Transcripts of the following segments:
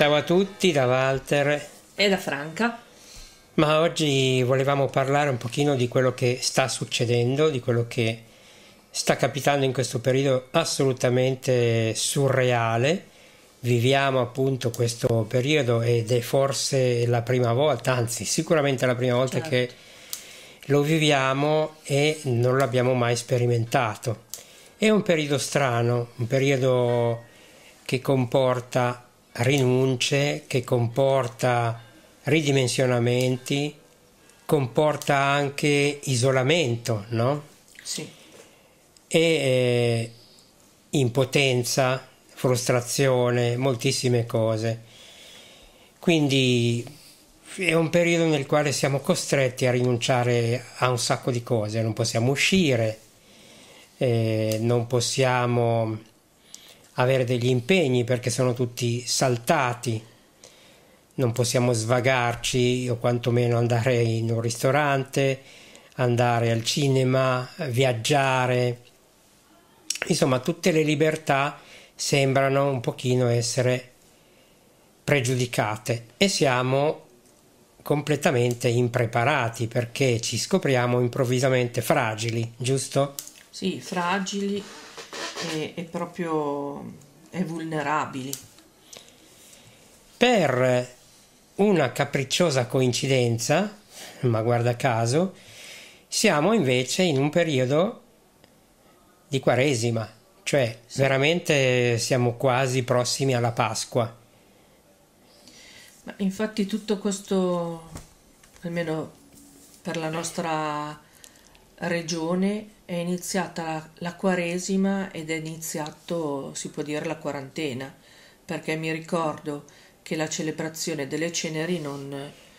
Ciao a tutti da Walter e da Franca. Ma oggi volevamo parlare un pochino di quello che sta succedendo, di quello che sta capitando in questo periodo assolutamente surreale. Viviamo appunto questo periodo ed è forse la prima volta, anzi sicuramente la prima volta certo. che lo viviamo e non l'abbiamo mai sperimentato. È un periodo strano, un periodo che comporta rinunce, che comporta ridimensionamenti, comporta anche isolamento, no? Sì. E eh, impotenza, frustrazione, moltissime cose. Quindi è un periodo nel quale siamo costretti a rinunciare a un sacco di cose, non possiamo uscire, eh, non possiamo avere degli impegni perché sono tutti saltati. Non possiamo svagarci o quantomeno andare in un ristorante, andare al cinema, viaggiare. Insomma, tutte le libertà sembrano un pochino essere pregiudicate e siamo completamente impreparati perché ci scopriamo improvvisamente fragili, giusto? Sì, fragili e, e proprio e vulnerabili. Per una capricciosa coincidenza, ma guarda caso, siamo invece in un periodo di Quaresima, cioè sì. veramente siamo quasi prossimi alla Pasqua. Ma infatti tutto questo, almeno per la nostra regione, è iniziata la, la quaresima ed è iniziato, si può dire, la quarantena, perché mi ricordo che la celebrazione delle ceneri non,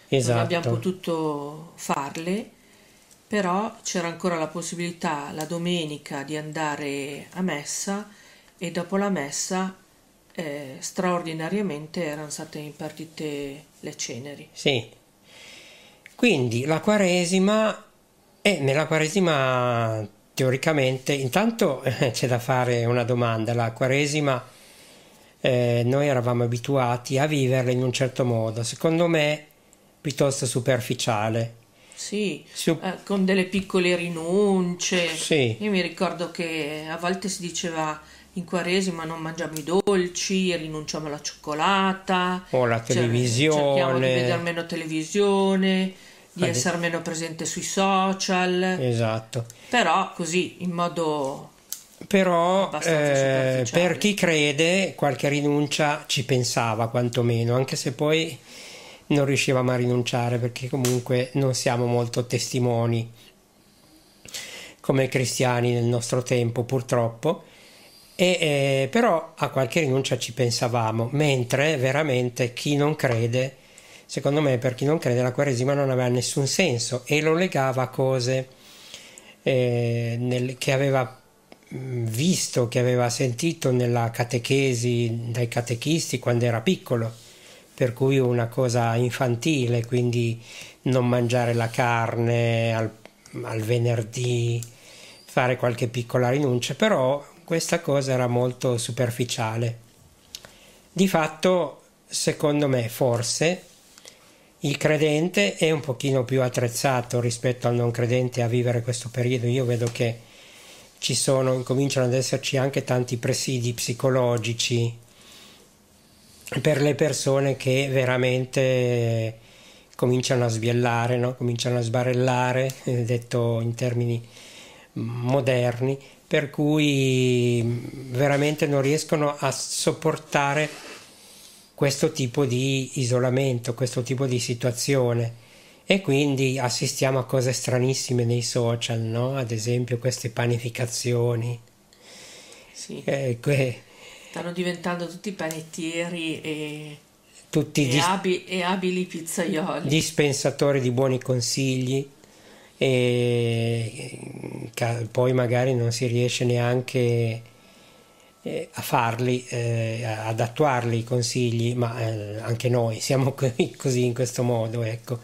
esatto. non abbiamo potuto farle, però c'era ancora la possibilità la domenica di andare a messa e dopo la messa eh, straordinariamente erano state impartite le ceneri. Sì. Quindi la quaresima e nella quaresima teoricamente, intanto eh, c'è da fare una domanda, la Quaresima eh, noi eravamo abituati a viverla in un certo modo, secondo me piuttosto superficiale. Sì, Su... eh, con delle piccole rinunce. Sì. Io mi ricordo che a volte si diceva in quaresima non mangiamo i dolci, rinunciamo alla cioccolata, o la televisione. Cioè, cerchiamo di vedere meno televisione di essere meno presente sui social. Esatto. Però così in modo però eh, per chi crede qualche rinuncia ci pensava quantomeno, anche se poi non riuscivamo a rinunciare perché comunque non siamo molto testimoni come cristiani nel nostro tempo purtroppo, e, eh, però a qualche rinuncia ci pensavamo, mentre veramente chi non crede Secondo me, per chi non crede, la Quaresima non aveva nessun senso e lo legava a cose eh, nel, che aveva mm, visto, che aveva sentito nella catechesi dai catechisti quando era piccolo, per cui una cosa infantile, quindi non mangiare la carne al, al venerdì, fare qualche piccola rinuncia, però questa cosa era molto superficiale. Di fatto, secondo me, forse il credente è un pochino più attrezzato rispetto al non credente a vivere questo periodo. Io vedo che ci sono, incominciano ad esserci anche tanti presidi psicologici per le persone che veramente cominciano a sbiellare, no? cominciano a sbarellare, detto in termini moderni, per cui veramente non riescono a sopportare questo tipo di isolamento, questo tipo di situazione. E quindi assistiamo a cose stranissime nei social, no? Ad esempio queste panificazioni. Sì. Eh, que- Stanno diventando tutti panettieri e, tutti e, dis- abi- e abili pizzaioli. Dispensatori di buoni consigli e mm, poi magari non si riesce neanche eh, a farli, eh, ad attuarli i consigli, ma eh, anche noi siamo qui, così in questo modo, ecco,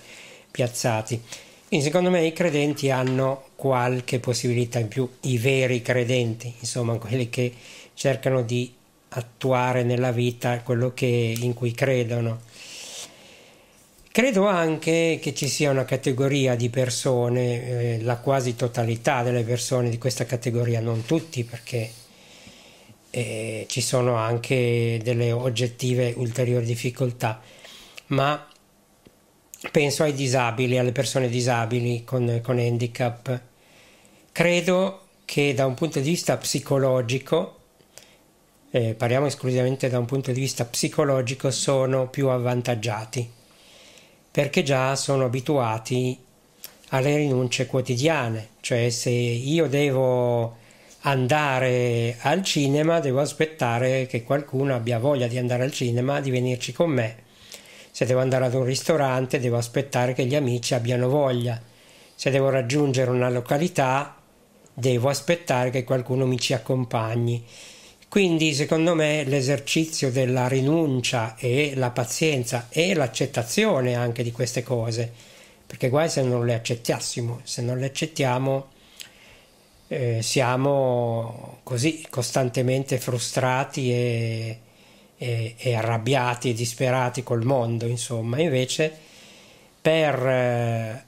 piazzati. Quindi secondo me i credenti hanno qualche possibilità in più, i veri credenti, insomma quelli che cercano di attuare nella vita quello che, in cui credono. Credo anche che ci sia una categoria di persone, eh, la quasi totalità delle persone di questa categoria, non tutti perché eh, ci sono anche delle oggettive ulteriori difficoltà, ma penso ai disabili, alle persone disabili con, con handicap. Credo che da un punto di vista psicologico, eh, parliamo esclusivamente da un punto di vista psicologico, sono più avvantaggiati perché già sono abituati alle rinunce quotidiane, cioè se io devo andare al cinema, devo aspettare che qualcuno abbia voglia di andare al cinema, di venirci con me. Se devo andare ad un ristorante, devo aspettare che gli amici abbiano voglia. Se devo raggiungere una località, devo aspettare che qualcuno mi ci accompagni. Quindi, secondo me, l'esercizio della rinuncia e la pazienza e l'accettazione anche di queste cose, perché guai se non le accettiassimo, se non le accettiamo eh, siamo così costantemente frustrati e, e, e, arrabbiati e disperati col mondo, insomma, invece per eh,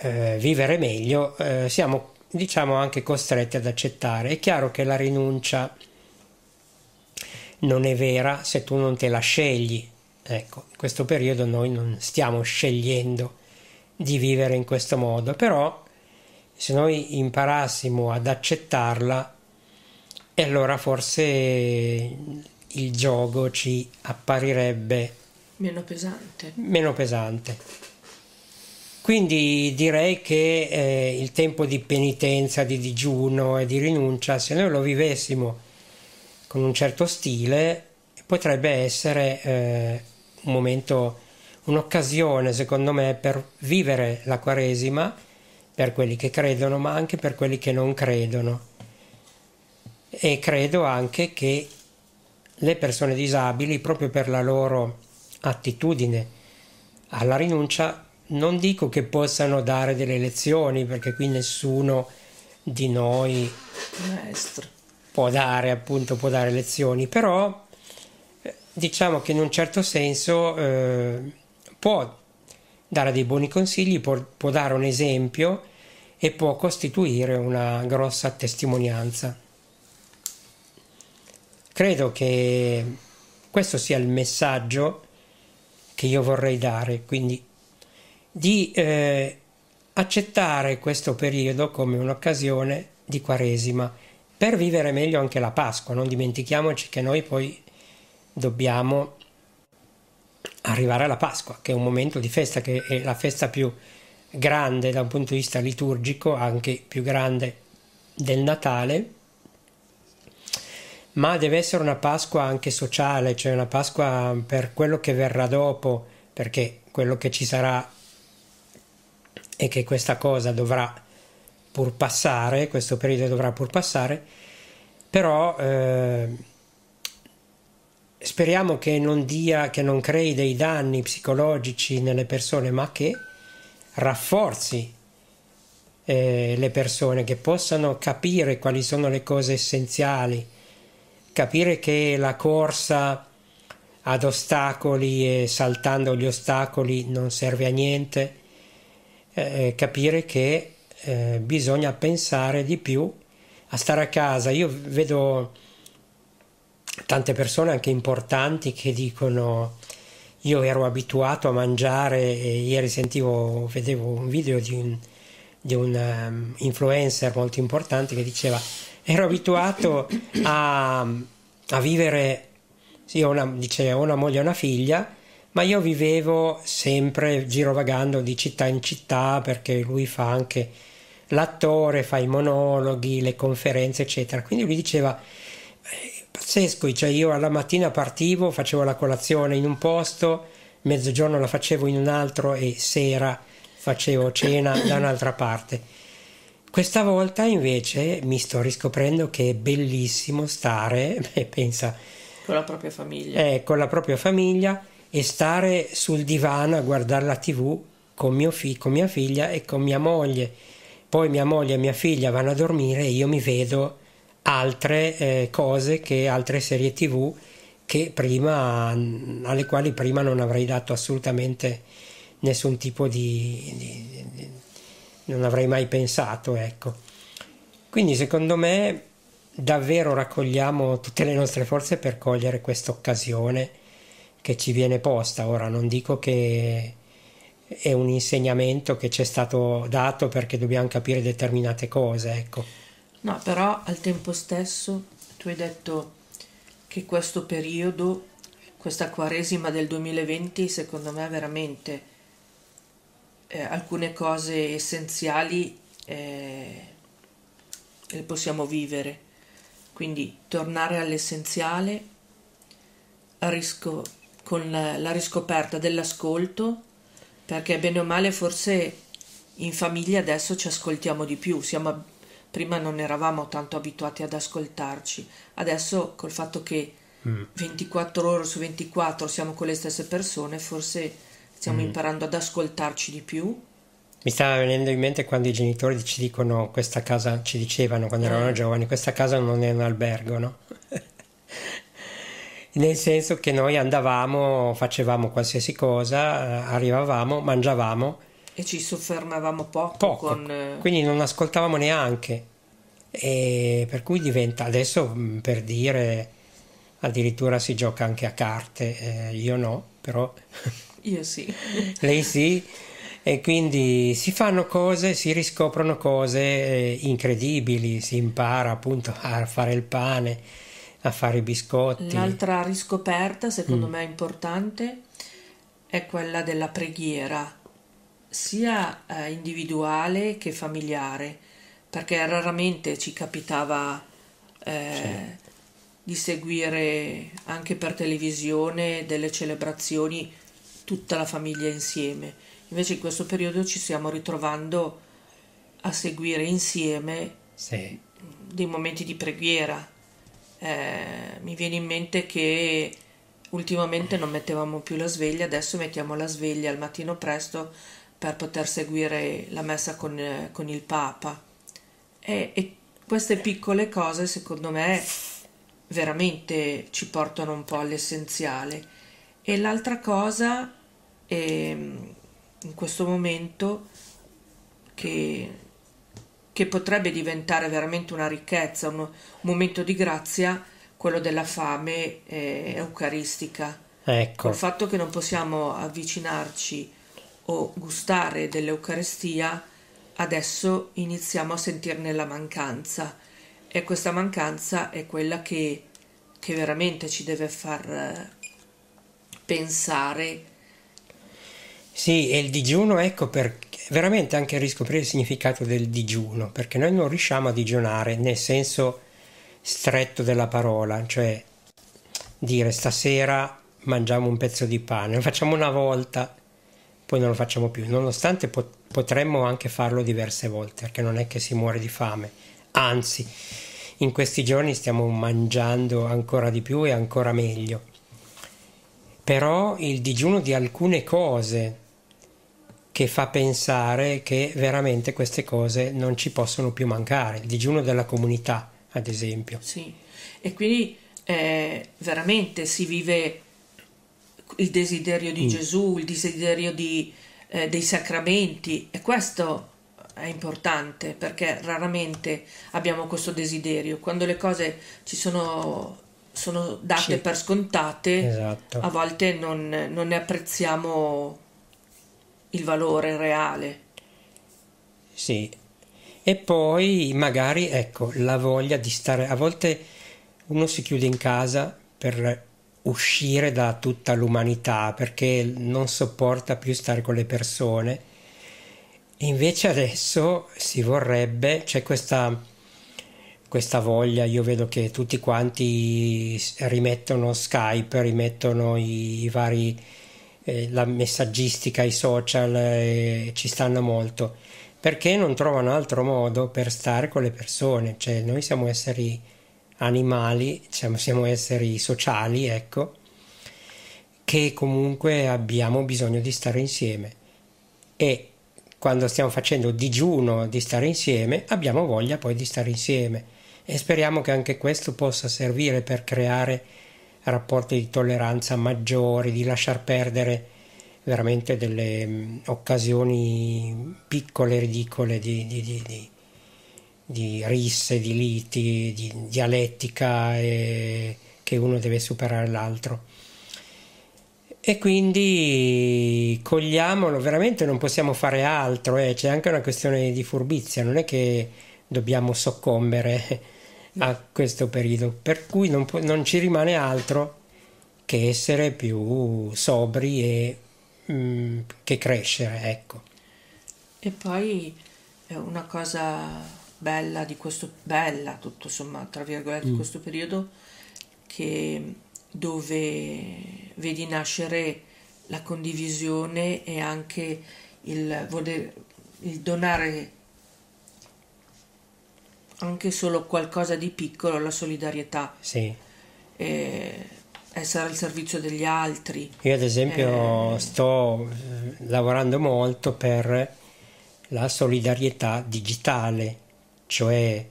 eh, vivere meglio eh, siamo diciamo anche costretti ad accettare. È chiaro che la rinuncia non è vera se tu non te la scegli. Ecco, in questo periodo noi non stiamo scegliendo di vivere in questo modo, però se noi imparassimo ad accettarla, e allora forse il gioco ci apparirebbe meno pesante. Meno pesante. Quindi direi che eh, il tempo di penitenza, di digiuno e di rinuncia, se noi lo vivessimo con un certo stile, potrebbe essere eh, un momento, un'occasione secondo me per vivere la Quaresima per quelli che credono ma anche per quelli che non credono. E credo anche che le persone disabili, proprio per la loro attitudine alla rinuncia, non dico che possano dare delle lezioni, perché qui nessuno di noi Maestro. può dare, appunto, può dare lezioni, però eh, diciamo che in un certo senso eh, può dare dei buoni consigli, può, può dare un esempio e può costituire una grossa testimonianza. Credo che questo sia il messaggio che io vorrei dare, quindi di eh, accettare questo periodo come un'occasione di Quaresima per vivere meglio anche la Pasqua. Non dimentichiamoci che noi poi dobbiamo arrivare alla Pasqua, che è un momento di festa, che è la festa più importante grande da un punto di vista liturgico, anche più grande del Natale, ma deve essere una Pasqua anche sociale, cioè una Pasqua per quello che verrà dopo, perché quello che ci sarà è che questa cosa dovrà pur passare, questo periodo dovrà pur passare, però eh, speriamo che non dia, che non crei dei danni psicologici nelle persone, ma che rafforzi eh, le persone, che possano capire quali sono le cose essenziali, capire che la corsa ad ostacoli e saltando gli ostacoli non serve a niente, eh, eh capire che eh, bisogna pensare di più a stare a casa. Io vedo tante persone anche importanti che dicono io ero abituato a mangiare e ieri sentivo, vedevo un video di un, di un um, influencer molto importante che diceva ero abituato a, a vivere, sì, ho una, dice, ho una moglie e una figlia, ma io vivevo sempre girovagando di città in città perché lui fa anche l'attore, fa i monologhi, le conferenze, eccetera. Quindi lui diceva pazzesco, cioè io alla mattina partivo, facevo la colazione in un posto, mezzogiorno la facevo in un altro e sera facevo cena da un'altra parte. Questa volta invece mi sto riscoprendo che è bellissimo stare, beh, pensa, con la propria famiglia. Eh, con la propria famiglia e stare sul divano a guardare la tv con, fi- con mia figlia e con mia moglie. Poi mia moglie e mia figlia vanno a dormire e io mi vedo altre eh, cose che altre serie tv che prima, alle quali prima non avrei dato assolutamente nessun tipo di, di, di non avrei mai pensato ecco quindi secondo me davvero raccogliamo tutte le nostre forze per cogliere questa occasione che ci viene posta ora non dico che è un insegnamento che ci è stato dato perché dobbiamo capire determinate cose ecco No, però al tempo stesso tu hai detto che questo periodo, questa quaresima del 2020, secondo me veramente eh, alcune cose essenziali eh, le possiamo vivere. Quindi tornare all'essenziale risco, con la, la riscoperta dell'ascolto, perché bene o male forse in famiglia adesso ci ascoltiamo di più, siamo prima non eravamo tanto abituati ad ascoltarci, adesso col fatto che 24 mm. ore su 24 siamo con le stesse persone, forse stiamo mm. imparando ad ascoltarci di più. Mi stava venendo in mente quando i genitori ci dicono questa casa, ci dicevano quando mm. Eh. erano giovani, questa casa non è un albergo, no? Nel senso che noi andavamo, facevamo qualsiasi cosa, eh, arrivavamo, mangiavamo e ci soffermavamo poco. poco. Con... Eh, quindi non ascoltavamo neanche. E per cui diventa adesso mm, per dire addirittura si gioca anche a carte, eh, io no, però io sì. Lei sì e quindi si fanno cose, si riscoprono cose eh, incredibili, si impara appunto a fare il pane, a fare i biscotti. Un'altra riscoperta, secondo mm. me importante, è quella della preghiera sia eh, individuale che familiare, perché raramente ci capitava eh, sì. di seguire anche per televisione delle celebrazioni tutta la famiglia insieme. Invece in questo periodo ci stiamo ritrovando a seguire insieme sì. dei momenti di preghiera. Eh, mi viene in mente che ultimamente non mettevamo più la sveglia, adesso mettiamo la sveglia al mattino presto per poter seguire la messa con, eh, con il Papa. E, e, queste piccole cose, secondo me, veramente ci portano un po' all'essenziale. E l'altra cosa, è, ehm, in questo momento, che, che, potrebbe diventare veramente una ricchezza, un, un momento di grazia, quello della fame eh, eucaristica. Ecco. Il fatto che non possiamo avvicinarci o gustare dell'Eucarestia, adesso iniziamo a sentirne la mancanza e questa mancanza è quella che, che veramente ci deve far eh, pensare. Sì, e il digiuno, ecco, perché veramente anche riscoprire il significato del digiuno, perché noi non riusciamo a digiunare nel senso stretto della parola, cioè dire stasera mangiamo un pezzo di pane, lo facciamo una volta, poi non lo facciamo più, nonostante pot- potremmo anche farlo diverse volte, perché non è che si muore di fame, anzi, in questi giorni stiamo mangiando ancora di più e ancora meglio. Però il digiuno di alcune cose che fa pensare che veramente queste cose non ci possono più mancare, il digiuno della comunità, ad esempio. Sì, e quindi eh, veramente si vive il desiderio di mm. Gesù, il desiderio di, eh, dei sacramenti e questo è importante perché raramente abbiamo questo desiderio. Quando le cose ci sono, sono date sì. per scontate, esatto. a volte non, non ne apprezziamo il valore reale. Sì, e poi magari ecco la voglia di stare, a volte uno si chiude in casa per uscire da tutta l'umanità perché non sopporta più stare con le persone. invece adesso si vorrebbe, c'è questa, questa voglia, io vedo che tutti quanti rimettono Skype, rimettono i, i vari, eh, la messaggistica, i social, eh, ci stanno molto, perché non trovano altro modo per stare con le persone, cioè noi siamo esseri animali, diciamo, siamo esseri sociali, ecco, che comunque abbiamo bisogno di stare insieme e quando stiamo facendo digiuno di stare insieme abbiamo voglia poi di stare insieme e speriamo che anche questo possa servire per creare rapporti di tolleranza maggiori, di lasciar perdere veramente delle mm, occasioni piccole, ridicole di, di, di, di di risse, di liti, di dialettica e eh, che uno deve superare l'altro. E quindi cogliamolo, veramente non possiamo fare altro, eh. c'è anche una questione di furbizia, non è che dobbiamo soccombere a questo periodo, per cui non, non ci rimane altro che essere più sobri e mh, mm, che crescere, ecco. E poi una cosa bella di questo bella tutto sommato tra virgolette mm. questo periodo che dove vedi nascere la condivisione e anche il, voler, il donare anche solo qualcosa di piccolo la solidarietà sì. eh, essere al servizio degli altri io ad esempio eh, sto eh, lavorando molto per la solidarietà digitale cioè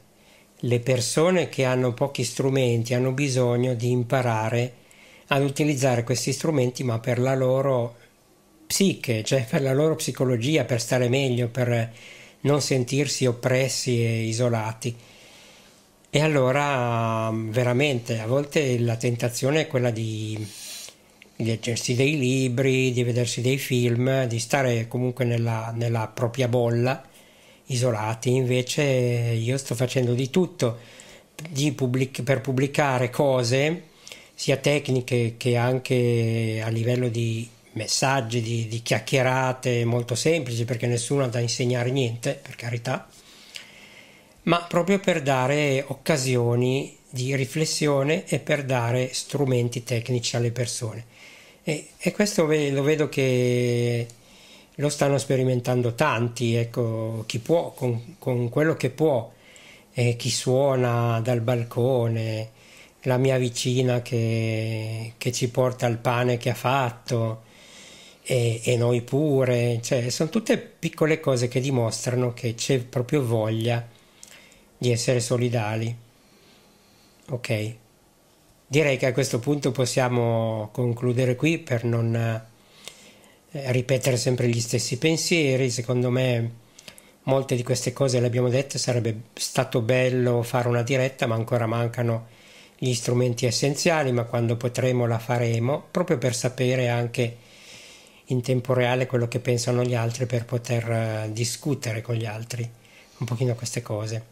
le persone che hanno pochi strumenti hanno bisogno di imparare ad utilizzare questi strumenti ma per la loro psiche, cioè per la loro psicologia, per stare meglio, per non sentirsi oppressi e isolati. E allora veramente a volte la tentazione è quella di leggersi dei libri, di vedersi dei film, di stare comunque nella, nella propria bolla isolati, invece io sto facendo di tutto di pubblic- per pubblicare cose sia tecniche che anche a livello di messaggi, di, di chiacchierate molto semplici perché nessuno ha da insegnare niente, per carità, ma proprio per dare occasioni di riflessione e per dare strumenti tecnici alle persone. E, e questo ve, lo vedo che lo stanno sperimentando tanti, ecco, chi può, con, con quello che può, eh, chi suona dal balcone, la mia vicina che, che ci porta il pane che ha fatto e, e noi pure, cioè, sono tutte piccole cose che dimostrano che c'è proprio voglia di essere solidali. Ok, direi che a questo punto possiamo concludere qui per non eh, ripetere sempre gli stessi pensieri, secondo me molte di queste cose le abbiamo dette, sarebbe stato bello fare una diretta, ma ancora mancano gli strumenti essenziali, ma quando potremo la faremo, proprio per sapere anche in tempo reale quello che pensano gli altri per poter eh, discutere con gli altri un pochino queste cose.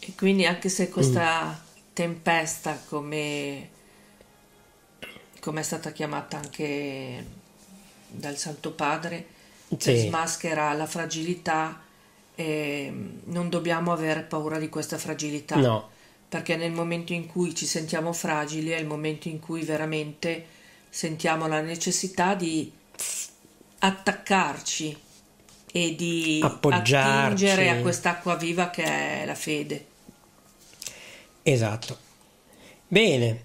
E quindi anche se questa mm. tempesta, come, come è stata chiamata anche dal Santo Padre sì. smaschera la fragilità e mm, non dobbiamo avere paura di questa fragilità. No. Perché nel momento in cui ci sentiamo fragili è il momento in cui veramente sentiamo la necessità di attaccarci e di appoggiarci a quest'acqua viva che è la fede. Esatto. Bene,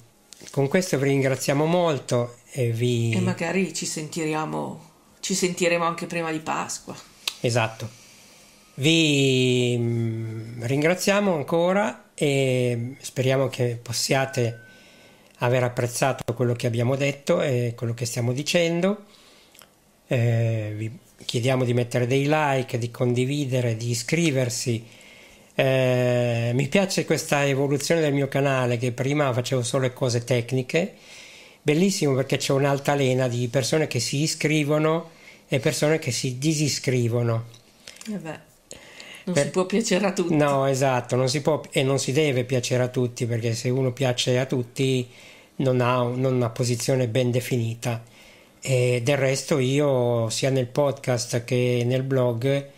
con questo vi ringraziamo molto e, vi... e magari ci sentiremo, ci sentiremo anche prima di Pasqua. Esatto. Vi mm, ringraziamo ancora e speriamo che possiate aver apprezzato quello che abbiamo detto e quello che stiamo dicendo. Eh, vi chiediamo di mettere dei like, di condividere, di iscriversi. Eh, mi piace questa evoluzione del mio canale che prima facevo solo cose tecniche bellissimo perché c'è un'altalena di persone che si iscrivono e persone che si disiscrivono. Eh beh, non per... si può piacere a tutti. No, esatto, non si può e non si deve piacere a tutti perché se uno piace a tutti non ha, non una posizione ben definita. E del resto io sia nel podcast che nel blog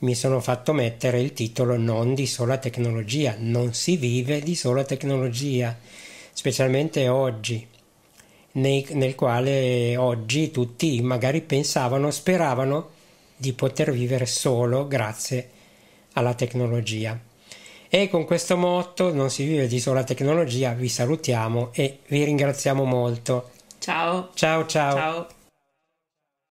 mi sono fatto mettere il titolo non di sola tecnologia, non si vive di sola tecnologia, specialmente oggi nei, nel quale oggi tutti magari pensavano, speravano di poter vivere solo grazie alla tecnologia. E con questo motto, non si vive di sola tecnologia, vi salutiamo e vi ringraziamo molto. Ciao. Ciao ciao. ciao.